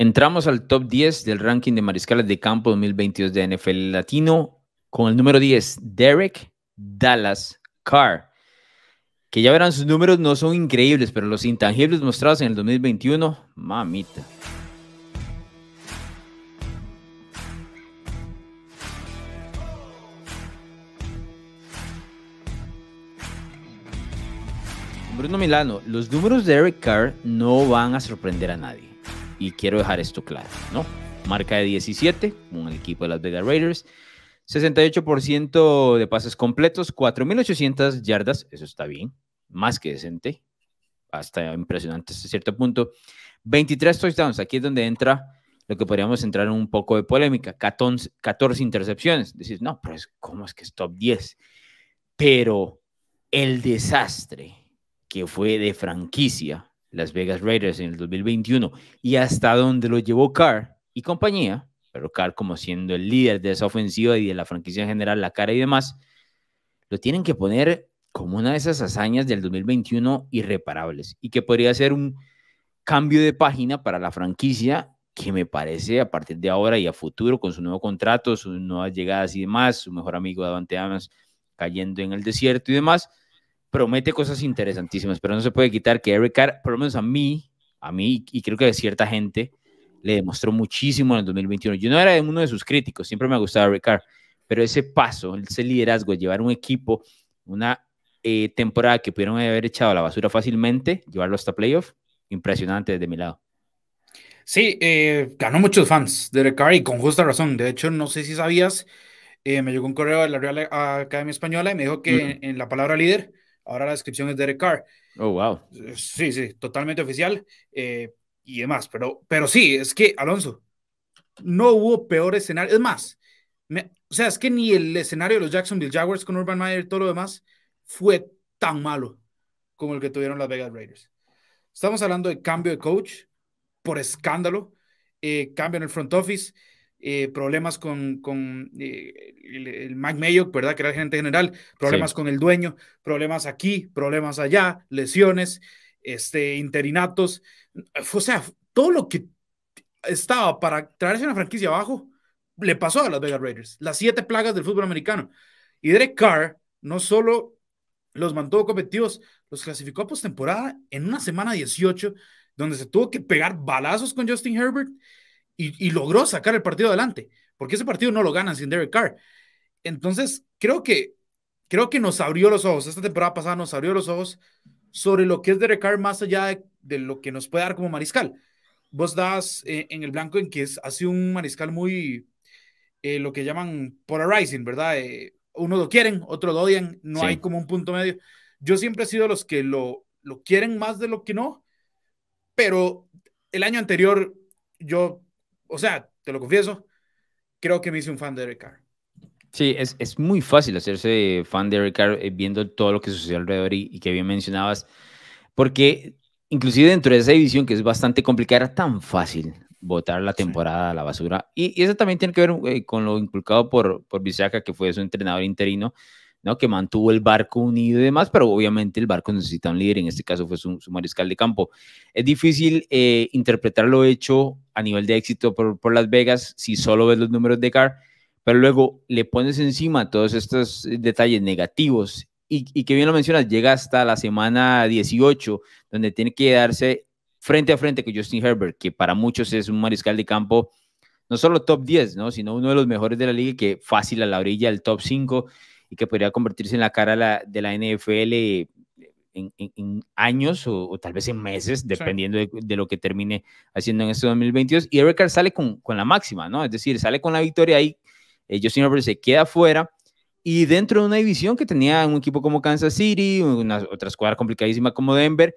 Entramos al top 10 del ranking de mariscales de campo 2022 de NFL Latino con el número 10, Derek Dallas Carr. Que ya verán, sus números no son increíbles, pero los intangibles mostrados en el 2021, mamita. Bruno Milano, los números de Derek Carr no van a sorprender a nadie y quiero dejar esto claro, ¿no? Marca de 17, un equipo de las Vegas Raiders. 68% de pases completos, 4.800 yardas, eso está bien, más que decente, hasta impresionante hasta cierto punto. 23 touchdowns, aquí es donde entra lo que podríamos entrar en un poco de polémica, 14, 14 intercepciones. Decís, no, pero ¿cómo es que es top 10? Pero el desastre que fue de franquicia las Vegas Raiders en el 2021 y hasta donde lo llevó Carr y compañía, pero Carr como siendo el líder de esa ofensiva y de la franquicia en general, la cara y demás, lo tienen que poner como una de esas hazañas del 2021 irreparables y que podría ser un cambio de página para la franquicia que me parece a partir de ahora y a futuro con su nuevo contrato, sus nuevas llegadas y demás, su mejor amigo Davante Adams cayendo en el desierto y demás, promete cosas interesantísimas, pero no se puede quitar que Eric Carr, por lo menos a mí, a mí y creo que a cierta gente, le demostró muchísimo en el 2021. Yo no era uno de sus críticos, siempre me ha gustado Eric Carr, pero ese paso, ese liderazgo, llevar un equipo, una eh, temporada que pudieron haber echado a la basura fácilmente, llevarlo hasta playoff, impresionante desde mi lado. Sí, eh, ganó muchos fans de Eric y con justa razón. De hecho, no sé si sabías, eh, me llegó un correo de la Real Academia Española y me dijo que en la palabra líder Ahora la descripción es Derek Carr. Oh, wow. Sí, sí, totalmente oficial eh, y demás. Pero, pero sí, es que, Alonso, no hubo peor escenario. Es más, o sea, es que ni el escenario de los Jacksonville Jaguars con Urban Meyer y todo lo demás fue tan malo como el que tuvieron las Vegas Raiders. Estamos hablando de cambio de coach por escándalo, eh, cambio en el front office, eh, problemas con, con eh, el, Mike Mayock, ¿verdad? Que era el gerente general, problemas con el dueño, problemas aquí, problemas allá, lesiones, este, interinatos, o sea, todo lo que estaba para traerse una franquicia abajo, le pasó a las Vegas Raiders, las siete plagas del fútbol americano. Y Derek Carr no solo los mantuvo competitivos, los clasificó a postemporada en una semana 18, donde se tuvo que pegar balazos con Justin Herbert y, logró sacar el partido adelante, porque ese partido no lo ganan sin Derek Carr. Entonces, creo que, creo que nos abrió los ojos, esta temporada pasada nos abrió los ojos sobre lo que es Derek Carr más allá de, lo que nos puede dar como mariscal. Vos das eh, en el blanco en que es, ha un mariscal muy, eh, lo que llaman polarizing, ¿verdad? Eh, uno lo quieren, otro lo odian, no hay como un punto medio. Yo siempre he sido los que lo, lo quieren más de lo que no, pero el año anterior yo o sea, te lo confieso, creo que me hice un fan de Derek Sí, es, es muy fácil hacerse fan de Derek Carr eh, viendo todo lo que sucedió alrededor y, que bien mencionabas, porque inclusive dentro de esa división que es bastante complicada, era tan fácil votar la temporada a la basura. Y, eso también tiene que ver eh, con lo inculcado por, por Bisaca, que fue su entrenador interino, ¿no? que mantuvo el barco unido y demás, pero obviamente el barco necesita un líder, en este caso fue su, mariscal de campo. Es difícil eh, interpretar lo hecho a nivel de éxito por, por, Las Vegas si solo ves los números de Carr, pero luego le pones encima todos estos eh, detalles negativos y, y que bien lo mencionas, llega hasta la semana 18, donde tiene que darse frente a frente con Justin Herbert, que para muchos es un mariscal de campo no solo top 10, ¿no? sino uno de los mejores de la liga, que fácil a la orilla el top 5 y que podría convertirse en la cara de la NFL eh, en, años o, tal vez en meses, dependiendo de, lo que termine haciendo en este 2022. Y Eric sale con, la máxima, ¿no? Es decir, sale con la victoria ahí. Eh, Justin Herbert se queda fuera. Y dentro de una división que tenía un equipo como Kansas City, una otra escuadra complicadísima como Denver,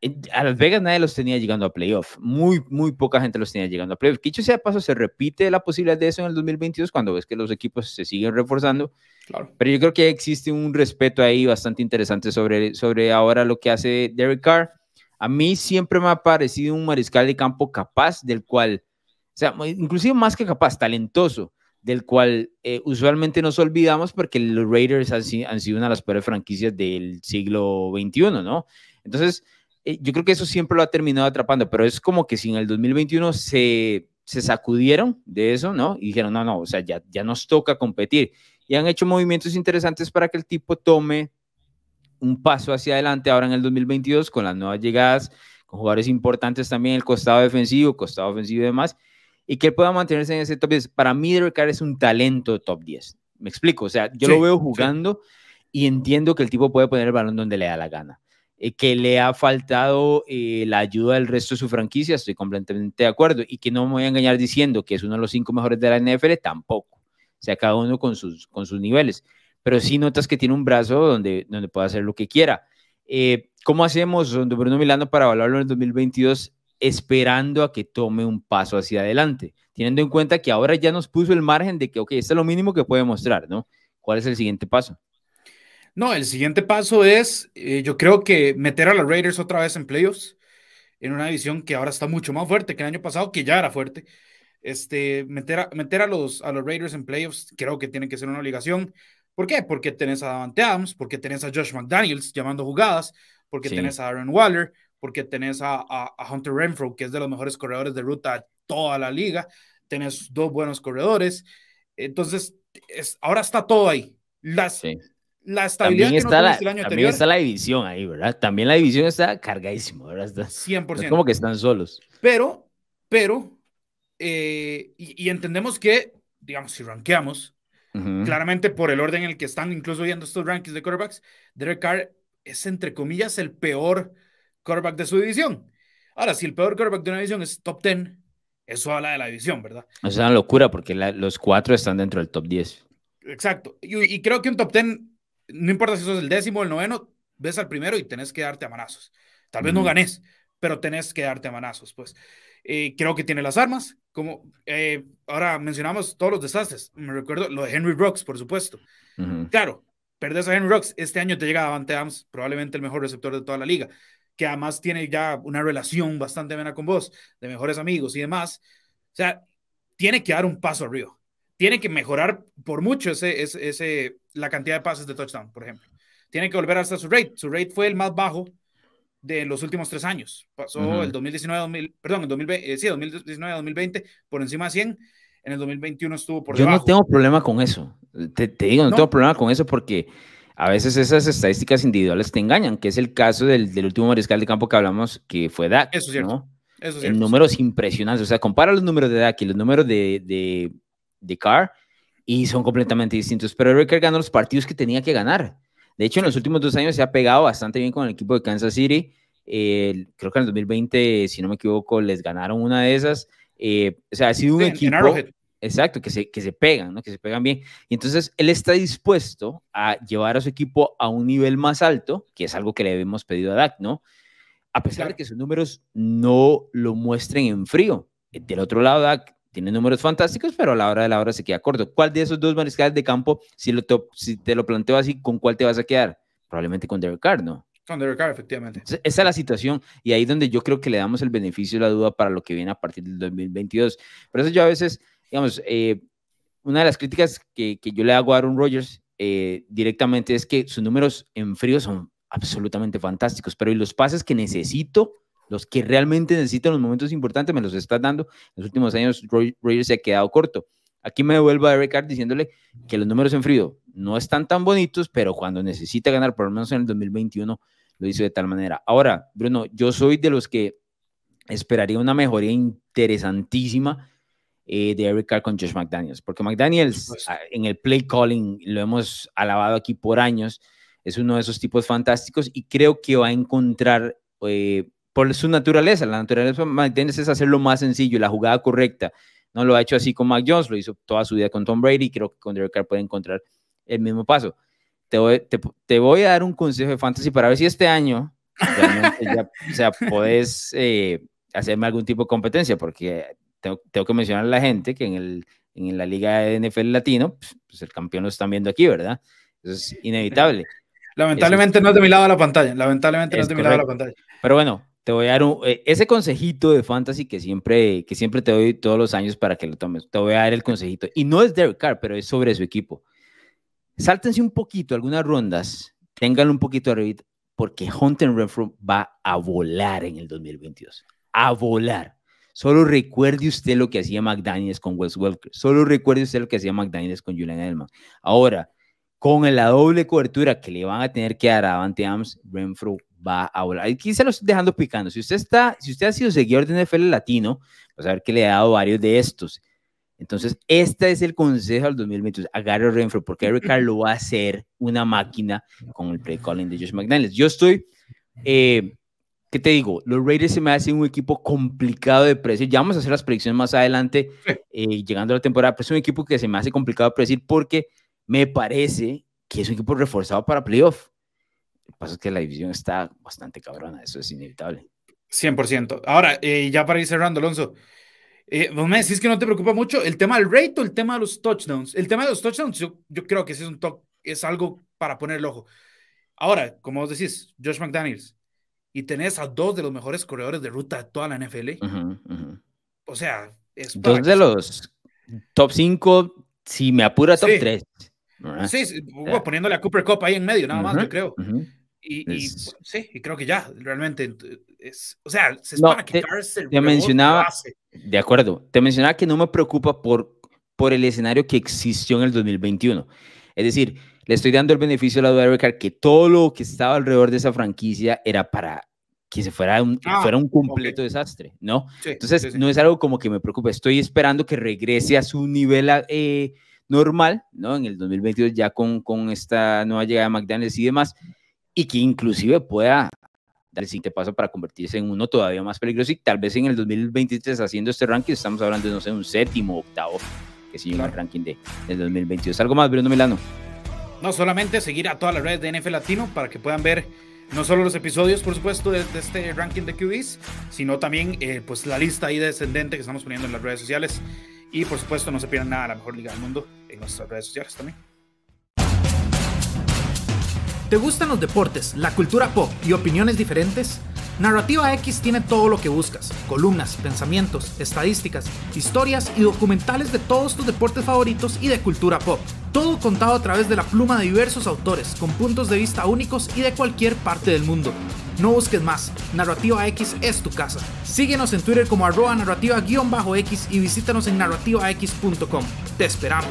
eh, a Las Vegas nadie los tenía llegando a playoff. Muy, muy poca gente los tenía llegando a playoff. Dicho sea paso, se repite la posibilidad de eso en el 2022 cuando ves que los equipos se siguen reforzando. Claro. Pero yo creo que existe un respeto ahí bastante interesante sobre, sobre ahora lo que hace Derek Carr. A mí siempre me ha parecido un mariscal de campo capaz, del cual, o sea, inclusive más que capaz, talentoso, del cual eh, usualmente nos olvidamos porque los Raiders han, han sido una de las peores franquicias del siglo XXI, ¿no? Entonces, eh, yo creo que eso siempre lo ha terminado atrapando, pero es como que si en el 2021 se, se sacudieron de eso, ¿no? Y dijeron, no, no, o sea, ya, ya nos toca competir. Y han hecho movimientos interesantes para que el tipo tome un paso hacia adelante ahora en el 2022 con las nuevas llegadas, con jugadores importantes también, el costado defensivo, costado ofensivo y demás, y que él pueda mantenerse en ese top 10. Para mí, Derek Carr es un talento top 10. Me explico, o sea, yo lo veo jugando y entiendo que el tipo puede poner el balón donde le da la gana. Eh, que le ha faltado eh, la ayuda del resto de su franquicia, estoy completamente de acuerdo, y que no me voy a engañar diciendo que es uno de los cinco mejores de la NFL, tampoco, o sea, cada uno con sus, con sus niveles, pero sí notas que tiene un brazo donde, donde puede hacer lo que quiera. Eh, ¿Cómo hacemos, don Bruno Milano, para evaluarlo en 2022 esperando a que tome un paso hacia adelante? Teniendo en cuenta que ahora ya nos puso el margen de que, ok, este es lo mínimo que puede mostrar, ¿no? ¿Cuál es el siguiente paso? No, el siguiente paso es, eh, yo creo que meter a los Raiders otra vez en playoffs, en una división que ahora está mucho más fuerte que el año pasado, que ya era fuerte. Este, meter a, meter a, los, a los Raiders en playoffs creo que tiene que ser una obligación. ¿Por qué? Porque tenés a Davante Adams, porque tenés a Josh McDaniels llamando jugadas, porque tenés a Aaron Waller, porque tenés a, Hunter Renfro, que es de los mejores corredores de ruta de toda la liga, tenés dos buenos corredores. Entonces, es, ahora está todo ahí la estabilidad también está la, También está la división ahí, ¿verdad? También la división está cargadísima, ¿verdad? 100%. Es como que están solos. Pero, pero, eh, y, entendemos que, digamos, si rankeamos, claramente por el orden en el que están incluso viendo estos rankings de quarterbacks, Derek Carr es, entre comillas, el peor quarterback de su división. Ahora, si el peor quarterback de una división es top 10, eso habla de la división, ¿verdad? Es una locura porque los cuatro están dentro del top 10. Exacto. Y, y creo que un top 10 no importa si sos el décimo o el noveno, ves al primero y tenés que darte a manazos. Tal vez no ganes, pero tenés que darte a manazos, pues. Eh, creo que tiene las armas, como eh, ahora mencionamos todos los desastres, me recuerdo lo de Henry Brooks, por supuesto. Claro, perdés a Henry Brooks, este año te llega a Adams, probablemente el mejor receptor de toda la liga, que además tiene ya una relación bastante buena con vos, de mejores amigos y demás. O sea, tiene que dar un paso arriba tiene que mejorar por mucho ese, ese, la cantidad de pases de touchdown, por ejemplo. Tiene que volver hasta su rate. Su rate fue el más bajo de los últimos tres años. Pasó el 2019, 2000, perdón, 2020, eh, sí, 2019, 2020 por encima de 100. En el 2021 estuvo por Yo no tengo problema con eso. Te, digo, no, tengo problema con eso porque a veces esas estadísticas individuales te engañan, que es el caso del, último mariscal de campo que hablamos, que fue Dak. Eso es cierto. Eso es cierto. números impresionantes. O sea, compara los números de Dak y los números de de Carr y son completamente distintos. Pero Ricker ganó los partidos que tenía que ganar. De hecho, en los últimos dos años se ha pegado bastante bien con el equipo de Kansas City. creo que en el 2020, si no me equivoco, les ganaron una de esas. Eh, o sea, ha sido un equipo. Exacto, que se, que se pegan, ¿no? que se pegan bien. Y entonces él está dispuesto a llevar a su equipo a un nivel más alto, que es algo que le hemos pedido a Dak, ¿no? A pesar de que sus números no lo muestren en frío. Eh, del otro lado, Dak tiene números fantásticos, pero a la hora de la hora se queda corto. ¿Cuál de esos dos mariscales de campo, si, te, si te lo planteo así, con cuál te vas a quedar? Probablemente con Derek Carr, ¿no? Con Derek Carr, efectivamente. esa es la situación y ahí es donde yo creo que le damos el beneficio de la duda para lo que viene a partir del 2022. Por eso yo a veces, digamos, eh, una de las críticas que, yo le hago a Aaron Rodgers eh, directamente es que sus números en frío son absolutamente fantásticos, pero y los pases que necesito los que realmente necesitan los momentos importantes me los estás dando. En los últimos años, se ha quedado corto. Aquí me devuelvo a Eric Hart diciéndole que los números en frío no están tan bonitos, pero cuando necesita ganar, por lo menos en el 2021, lo hizo de tal manera. Ahora, Bruno, yo soy de los que esperaría una mejoría interesantísima eh, de Eric Carr con Josh McDaniels, porque McDaniels ah, en el play calling lo hemos alabado aquí por años, es uno de esos tipos fantásticos y creo que va a encontrar eh, por su naturaleza. La naturaleza de es hacerlo más sencillo, la jugada correcta. No lo ha hecho así con Mac Jones, lo hizo toda su vida con Tom Brady. Creo que con Derek Carr puede encontrar el mismo paso. Te voy, te, voy a dar un consejo de fantasy para ver si este año o sea, puedes eh, hacerme algún tipo de competencia, porque tengo, que mencionar a la gente que en, el, en la liga de NFL latino, pues, pues, el campeón lo están viendo aquí, ¿verdad? Eso es inevitable. Lamentablemente no es de mi lado de la pantalla. Lamentablemente no es de mi lado de la pantalla. Pero bueno, te voy a dar eh, ese consejito de fantasy que siempre, que siempre te doy todos los años para que lo tomes. Te voy a dar el consejito. Y no es Derek Carr, pero es sobre su equipo. Sáltense un poquito algunas rondas, tengan un poquito de arriba, porque Hunter Renfro va a volar en el 2022. A volar. Solo recuerde usted lo que hacía McDaniels con Wes Welker. Solo recuerde usted lo que hacía McDaniels con Julian Edelman. Ahora, con la doble cobertura que le van a tener que dar a Davante Adams, Renfro va a volar. Aquí se los estoy dejando picando. Si usted, está, si usted ha sido seguidor de NFL Latino, va pues a ver que le he dado varios de estos. Entonces, este es el consejo al 2022. Agarre Renfro, porque Eric lo va a ser una máquina con el pre-calling de Josh McDaniels. Yo estoy, eh, ¿qué te digo? Los Raiders se me hacen un equipo complicado de predecir. Ya vamos a hacer las predicciones más adelante, eh, llegando a la temporada, pero es un equipo que se me hace complicado de predecir porque me parece que es un equipo reforzado para playoff. Lo que pasa es que la división está bastante cabrona, eso es inevitable. 100%. Ahora, eh, ya para ir cerrando, Alonso, vos eh, pues, me decís que no te preocupa mucho el tema del rate o el tema de los touchdowns. El tema de los touchdowns, yo, creo que ese es, un top, es algo para poner el ojo. Ahora, como vos decís, Josh McDaniels, y tenés a dos de los mejores corredores de ruta de toda la NFL. O sea, es. Dos de los top 5, si me apura, top 3. Sí, poniendo la eh. poniéndole a Cooper Cup ahí en medio, nada más, yo creo. Y, pues, sí, y creo que ya, realmente, o sea, se espera que te, te mencionaba, de acuerdo, te mencionaba que no me preocupa por, por el escenario que existió en el 2021. Es decir, le estoy dando el beneficio a la que todo lo que estaba alrededor de esa franquicia era para que se fuera un, ah, fuera un completo desastre, ¿no? Entonces, no es algo como que me preocupa. Estoy esperando que regrese a su nivel eh, normal, ¿no? En el 2022 ya con, con esta nueva llegada de McDaniels y demás, y que inclusive pueda dar el siguiente paso para convertirse en uno todavía más peligroso y tal vez en el 2023 haciendo este ranking estamos hablando de, no sé, un séptimo, octavo, que se llama el ranking de, del 2022. ¿Algo más, Bruno Milano? No, solamente seguir a todas las redes de NF Latino para que puedan ver no solo los episodios, por supuesto, de, este ranking de QBs, sino también eh, pues la lista ahí descendente que estamos poniendo en las redes sociales. Y por supuesto, no se pierdan nada de la mejor liga del mundo en nuestras redes sociales también. ¿Te gustan los deportes, la cultura pop y opiniones diferentes? Narrativa X tiene todo lo que buscas, columnas, pensamientos, estadísticas, historias y documentales de todos tus deportes favoritos y de cultura pop todo contado a través de la pluma de diversos autores, con puntos de vista únicos y de cualquier parte del mundo. No busques más, Narrativa X es tu casa. Síguenos en Twitter como arroba narrativa-x y visítanos en narrativax.com. Te esperamos.